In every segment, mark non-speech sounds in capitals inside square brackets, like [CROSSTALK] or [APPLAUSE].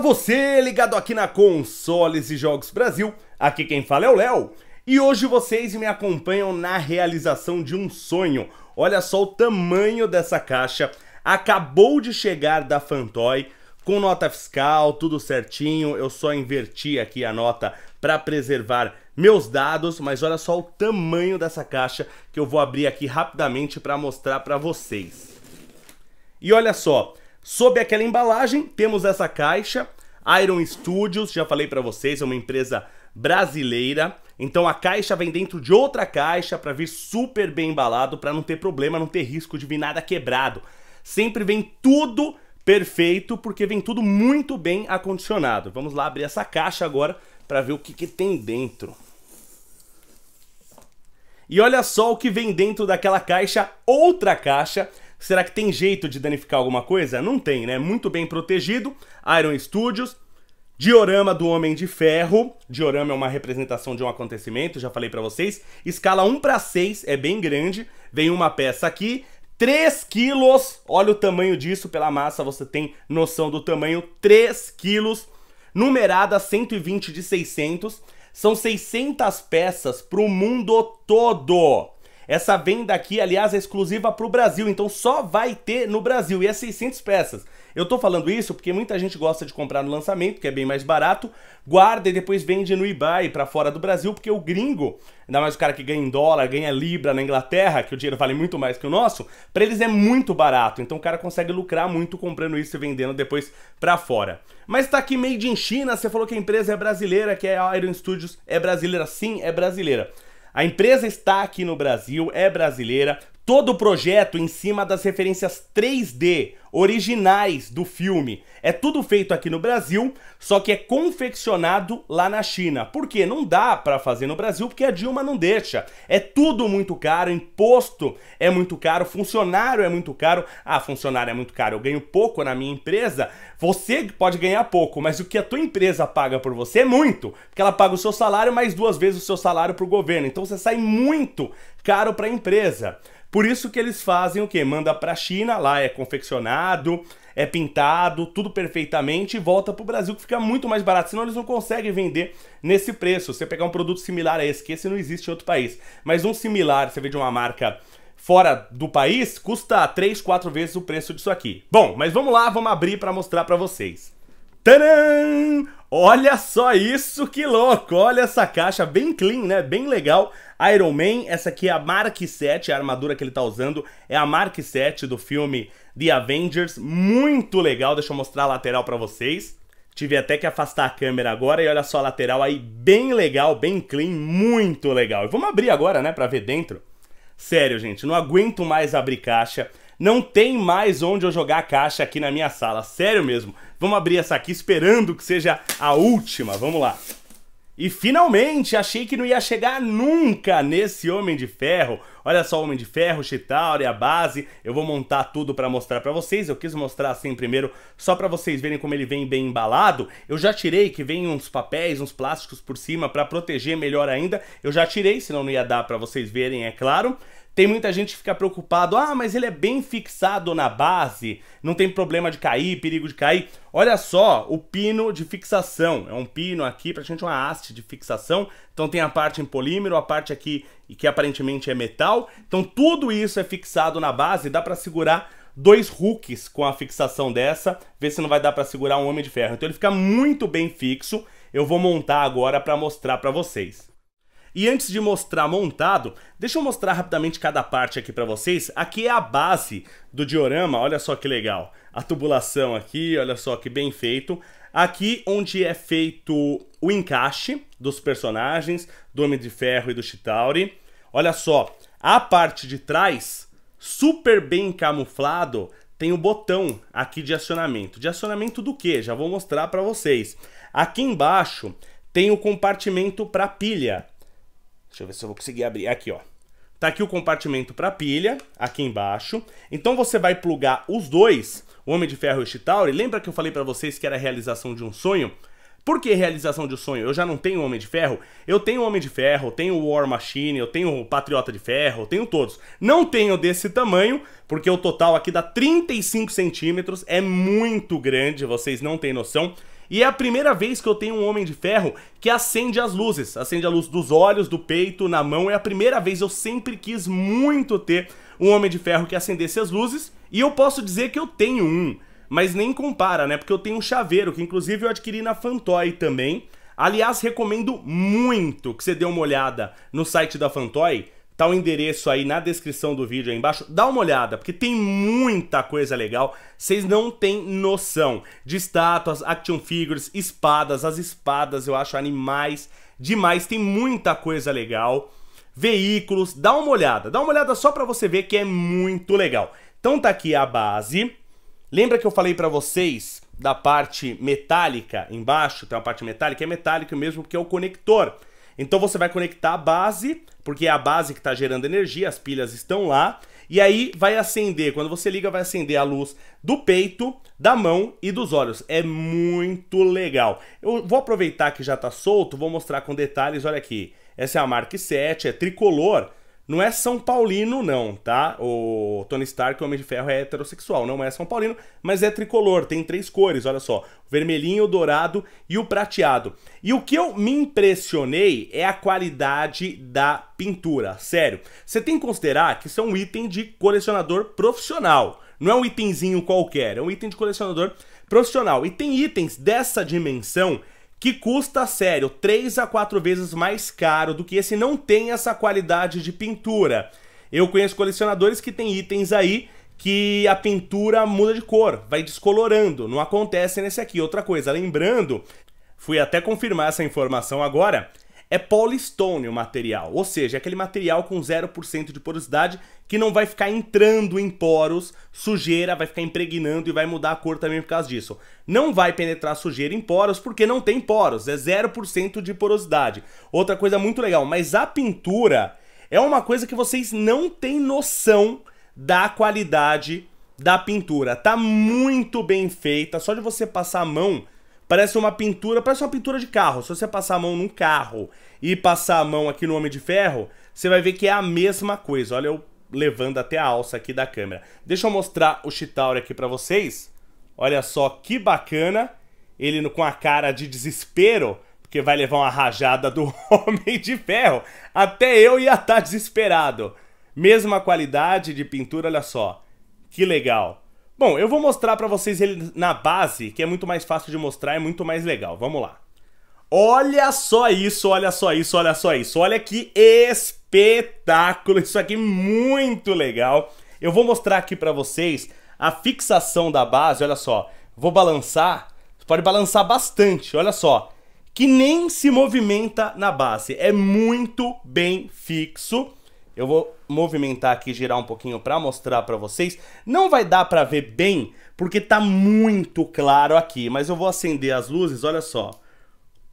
você ligado aqui na Consoles e Jogos Brasil, aqui quem fala é o Léo. E hoje vocês me acompanham na realização de um sonho. Olha só o tamanho dessa caixa. Acabou de chegar da Fantoy com nota fiscal, tudo certinho. Eu só inverti aqui a nota para preservar meus dados, mas olha só o tamanho dessa caixa que eu vou abrir aqui rapidamente para mostrar para vocês. E olha só, Sob aquela embalagem, temos essa caixa. Iron Studios, já falei para vocês, é uma empresa brasileira. Então a caixa vem dentro de outra caixa para vir super bem embalado, para não ter problema, não ter risco de vir nada quebrado. Sempre vem tudo perfeito, porque vem tudo muito bem acondicionado. Vamos lá abrir essa caixa agora para ver o que, que tem dentro. E olha só o que vem dentro daquela caixa, outra caixa Será que tem jeito de danificar alguma coisa? Não tem, né? Muito bem protegido. Iron Studios. Diorama do Homem de Ferro. Diorama é uma representação de um acontecimento, já falei para vocês. Escala 1 para 6, é bem grande. Vem uma peça aqui, 3 quilos. Olha o tamanho disso pela massa, você tem noção do tamanho. 3 quilos, numerada 120 de 600. São 600 peças pro mundo todo. Essa venda aqui, aliás, é exclusiva para o Brasil, então só vai ter no Brasil e é 600 peças. Eu tô falando isso porque muita gente gosta de comprar no lançamento, que é bem mais barato, guarda e depois vende no eBay para fora do Brasil, porque o gringo, ainda mais o cara que ganha em dólar, ganha libra na Inglaterra, que o dinheiro vale muito mais que o nosso, para eles é muito barato, então o cara consegue lucrar muito comprando isso e vendendo depois para fora. Mas tá aqui made in China, você falou que a empresa é brasileira, que é a Iron Studios, é brasileira sim, é brasileira. A empresa está aqui no Brasil, é brasileira, Todo o projeto em cima das referências 3D originais do filme. É tudo feito aqui no Brasil, só que é confeccionado lá na China. Porque não dá para fazer no Brasil, porque a Dilma não deixa. É tudo muito caro, imposto é muito caro, funcionário é muito caro. Ah, funcionário é muito caro, eu ganho pouco na minha empresa. Você pode ganhar pouco, mas o que a tua empresa paga por você é muito, porque ela paga o seu salário mais duas vezes o seu salário para o governo. Então você sai muito caro para a empresa. Por isso que eles fazem o que? Manda para a China, lá é confeccionado, é pintado, tudo perfeitamente e volta para o Brasil que fica muito mais barato, senão eles não conseguem vender nesse preço. Você pegar um produto similar a esse, que esse não existe em outro país, mas um similar, você vê de uma marca fora do país, custa 3, 4 vezes o preço disso aqui. Bom, mas vamos lá, vamos abrir para mostrar para vocês. Tadam! Olha só isso, que louco! Olha essa caixa, bem clean, né? Bem legal. Iron Man, essa aqui é a Mark 7, a armadura que ele tá usando é a Mark 7 do filme The Avengers, muito legal. Deixa eu mostrar a lateral para vocês. Tive até que afastar a câmera agora e olha só a lateral aí, bem legal, bem clean, muito legal. E vamos abrir agora, né, para ver dentro. Sério, gente, não aguento mais abrir caixa. Não tem mais onde eu jogar a caixa aqui na minha sala, sério mesmo. Vamos abrir essa aqui esperando que seja a última, vamos lá. E finalmente, achei que não ia chegar nunca nesse Homem de Ferro. Olha só, Homem de Ferro, Chitauri, a base. Eu vou montar tudo para mostrar para vocês. Eu quis mostrar assim primeiro, só para vocês verem como ele vem bem embalado. Eu já tirei, que vem uns papéis, uns plásticos por cima para proteger melhor ainda. Eu já tirei, senão não ia dar para vocês verem, é claro. Tem muita gente que fica preocupado, ah, mas ele é bem fixado na base, não tem problema de cair, perigo de cair. Olha só o pino de fixação, é um pino aqui, praticamente uma haste de fixação. Então tem a parte em polímero, a parte aqui que aparentemente é metal. Então tudo isso é fixado na base, dá para segurar dois hooks com a fixação dessa, ver se não vai dar para segurar um homem de ferro. Então ele fica muito bem fixo. Eu vou montar agora para mostrar para vocês. E antes de mostrar montado, deixa eu mostrar rapidamente cada parte aqui para vocês. Aqui é a base do diorama, olha só que legal. A tubulação aqui, olha só que bem feito. Aqui onde é feito o encaixe dos personagens, do Homem de Ferro e do Chitauri. Olha só, a parte de trás, super bem camuflado, tem o um botão aqui de acionamento. De acionamento do que? Já vou mostrar para vocês. Aqui embaixo tem o compartimento para pilha. Deixa eu ver se eu vou conseguir abrir. Aqui, ó. Tá aqui o compartimento para pilha, aqui embaixo. Então você vai plugar os dois, o Homem de Ferro e o Chitauri. Lembra que eu falei para vocês que era a realização de um sonho? Por que realização de um sonho? Eu já não tenho Homem de Ferro. Eu tenho Homem de Ferro, eu tenho War Machine, eu tenho Patriota de Ferro, eu tenho todos. Não tenho desse tamanho, porque o total aqui dá 35 centímetros. É muito grande, vocês não têm noção. E é a primeira vez que eu tenho um Homem de Ferro que acende as luzes. Acende a luz dos olhos, do peito, na mão. É a primeira vez, eu sempre quis muito ter um Homem de Ferro que acendesse as luzes. E eu posso dizer que eu tenho um, mas nem compara, né? Porque eu tenho um chaveiro, que inclusive eu adquiri na Fantoy também. Aliás, recomendo muito que você dê uma olhada no site da Fantoy, Tá o endereço aí na descrição do vídeo aí embaixo. Dá uma olhada, porque tem muita coisa legal. Vocês não têm noção. De estátuas, action figures, espadas. As espadas eu acho animais demais. Tem muita coisa legal. Veículos, dá uma olhada. Dá uma olhada só pra você ver que é muito legal. Então tá aqui a base. Lembra que eu falei pra vocês da parte metálica embaixo? Tem uma parte metálica. É metálico mesmo porque é o conector. Então você vai conectar a base, porque é a base que está gerando energia, as pilhas estão lá. E aí vai acender, quando você liga, vai acender a luz do peito, da mão e dos olhos. É muito legal. Eu vou aproveitar que já está solto, vou mostrar com detalhes, olha aqui. Essa é a Mark 7, é tricolor, não é São Paulino, não, tá? O Tony Stark, o Homem de Ferro, é heterossexual. Não é São Paulino, mas é tricolor. Tem três cores, olha só. Vermelhinho, dourado e o prateado. E o que eu me impressionei é a qualidade da pintura. Sério. Você tem que considerar que isso é um item de colecionador profissional. Não é um itemzinho qualquer, é um item de colecionador profissional. E tem itens dessa dimensão que custa, sério, 3 a 4 vezes mais caro do que esse, não tem essa qualidade de pintura. Eu conheço colecionadores que têm itens aí que a pintura muda de cor, vai descolorando, não acontece nesse aqui. Outra coisa, lembrando, fui até confirmar essa informação agora, é polistone o material, ou seja, é aquele material com 0% de porosidade que não vai ficar entrando em poros, sujeira, vai ficar impregnando e vai mudar a cor também por causa disso. Não vai penetrar sujeira em poros porque não tem poros, é 0% de porosidade. Outra coisa muito legal, mas a pintura é uma coisa que vocês não têm noção da qualidade da pintura. Tá muito bem feita, só de você passar a mão Parece uma pintura, parece uma pintura de carro. Se você passar a mão num carro e passar a mão aqui no Homem de Ferro, você vai ver que é a mesma coisa. Olha eu levando até a alça aqui da câmera. Deixa eu mostrar o Chitauri aqui para vocês. Olha só que bacana. Ele com a cara de desespero, porque vai levar uma rajada do [LAUGHS] Homem de Ferro. Até eu ia estar tá desesperado. Mesma qualidade de pintura, olha só. Que legal. Bom, eu vou mostrar para vocês ele na base, que é muito mais fácil de mostrar, é muito mais legal. Vamos lá. Olha só isso, olha só isso, olha só isso. Olha que espetáculo, isso aqui é muito legal. Eu vou mostrar aqui para vocês a fixação da base, olha só. Vou balançar, pode balançar bastante, olha só. Que nem se movimenta na base, é muito bem fixo. Eu vou movimentar aqui, girar um pouquinho para mostrar para vocês. Não vai dar para ver bem, porque tá muito claro aqui, mas eu vou acender as luzes, olha só.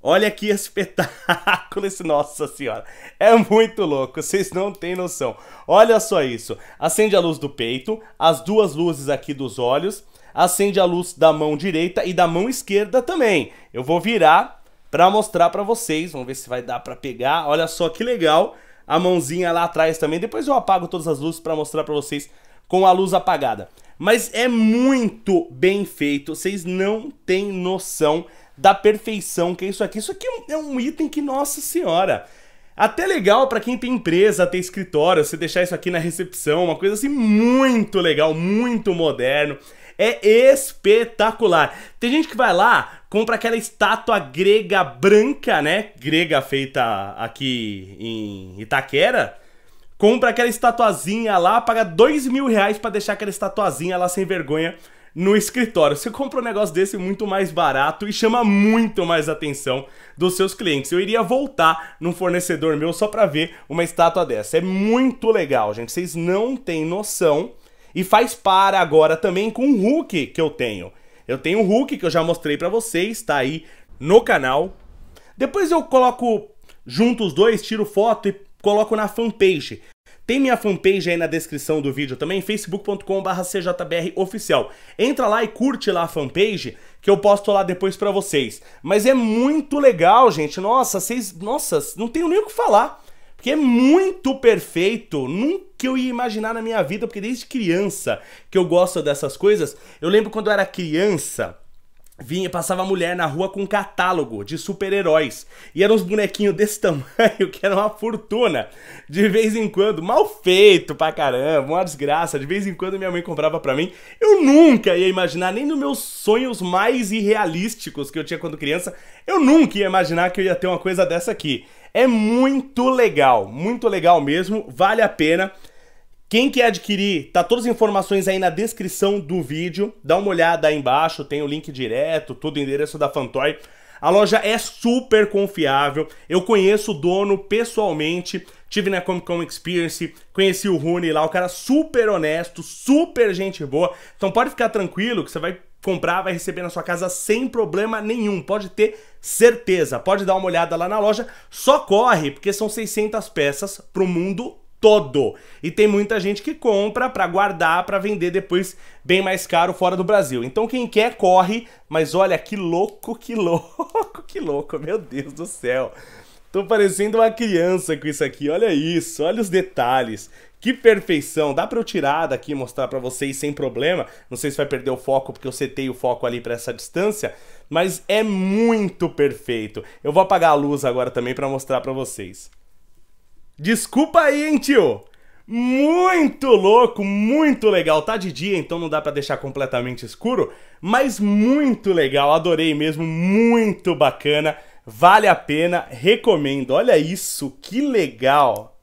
Olha que [LAUGHS] espetáculo esse, nossa senhora. É muito louco, vocês não têm noção. Olha só isso. Acende a luz do peito, as duas luzes aqui dos olhos, acende a luz da mão direita e da mão esquerda também. Eu vou virar para mostrar para vocês, vamos ver se vai dar para pegar. Olha só que legal a mãozinha lá atrás também. Depois eu apago todas as luzes para mostrar para vocês com a luz apagada. Mas é muito bem feito, vocês não têm noção da perfeição que é isso aqui. Isso aqui é um item que, nossa senhora, até legal para quem tem empresa, tem escritório, você deixar isso aqui na recepção, uma coisa assim muito legal, muito moderno é espetacular. Tem gente que vai lá, compra aquela estátua grega branca, né? Grega feita aqui em Itaquera. Compra aquela estatuazinha lá, paga dois mil reais pra deixar aquela estatuazinha lá sem vergonha no escritório. Você compra um negócio desse muito mais barato e chama muito mais atenção dos seus clientes. Eu iria voltar num fornecedor meu só para ver uma estátua dessa. É muito legal, gente. Vocês não têm noção e faz para agora também com um hook que eu tenho. Eu tenho um hook que eu já mostrei para vocês, tá aí no canal. Depois eu coloco junto os dois, tiro foto e coloco na fanpage. Tem minha fanpage aí na descrição do vídeo também, facebook.com.br cjbroficial. Entra lá e curte lá a fanpage, que eu posto lá depois para vocês. Mas é muito legal, gente. Nossa, vocês... Nossa, não tenho nem o que falar. Porque é muito perfeito. Nunca eu ia imaginar na minha vida, porque desde criança que eu gosto dessas coisas. Eu lembro quando eu era criança, vinha passava mulher na rua com um catálogo de super-heróis. E eram uns bonequinhos desse [LAUGHS] tamanho, que era uma fortuna. De vez em quando, mal feito pra caramba, uma desgraça. De vez em quando minha mãe comprava pra mim. Eu nunca ia imaginar, nem nos meus sonhos mais irrealísticos que eu tinha quando criança, eu nunca ia imaginar que eu ia ter uma coisa dessa aqui. É muito legal, muito legal mesmo, vale a pena. Quem quer adquirir, tá todas as informações aí na descrição do vídeo. Dá uma olhada aí embaixo, tem o link direto, tudo, endereço da Fantoy. A loja é super confiável. Eu conheço o dono pessoalmente, tive na Comic Con Experience, conheci o Rune lá, o cara super honesto, super gente boa. Então pode ficar tranquilo que você vai comprar, vai receber na sua casa sem problema nenhum. Pode ter certeza. Pode dar uma olhada lá na loja. Só corre, porque são 600 peças para o mundo todo. E tem muita gente que compra para guardar, para vender depois bem mais caro fora do Brasil. Então quem quer corre, mas olha que louco, que louco, [LAUGHS] que louco, meu Deus do céu. Tô parecendo uma criança com isso aqui. Olha isso, olha os detalhes. Que perfeição! Dá para eu tirar daqui e mostrar para vocês sem problema. Não sei se vai perder o foco, porque eu setei o foco ali para essa distância, mas é muito perfeito. Eu vou apagar a luz agora também para mostrar para vocês. Desculpa aí, hein, tio? Muito louco, muito legal. Tá de dia, então não dá para deixar completamente escuro, mas muito legal. Adorei mesmo, muito bacana. Vale a pena, recomendo. Olha isso, que legal!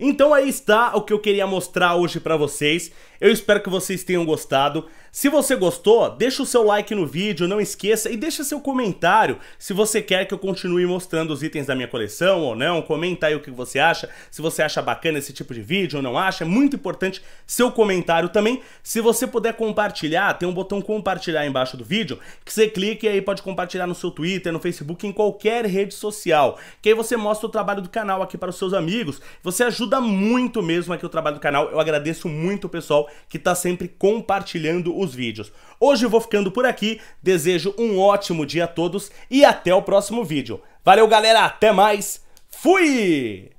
Então aí está o que eu queria mostrar hoje para vocês. Eu espero que vocês tenham gostado. Se você gostou, deixa o seu like no vídeo, não esqueça, e deixa seu comentário se você quer que eu continue mostrando os itens da minha coleção ou não. Comenta aí o que você acha, se você acha bacana esse tipo de vídeo ou não acha. É muito importante seu comentário também. Se você puder compartilhar, tem um botão compartilhar embaixo do vídeo, que você clica e aí pode compartilhar no seu Twitter, no Facebook, em qualquer rede social. Que aí você mostra o trabalho do canal aqui para os seus amigos. Você ajuda muito mesmo aqui o trabalho do canal. Eu agradeço muito o pessoal que está sempre compartilhando os vídeos. Hoje eu vou ficando por aqui, desejo um ótimo dia a todos e até o próximo vídeo. Valeu galera, até mais, fui!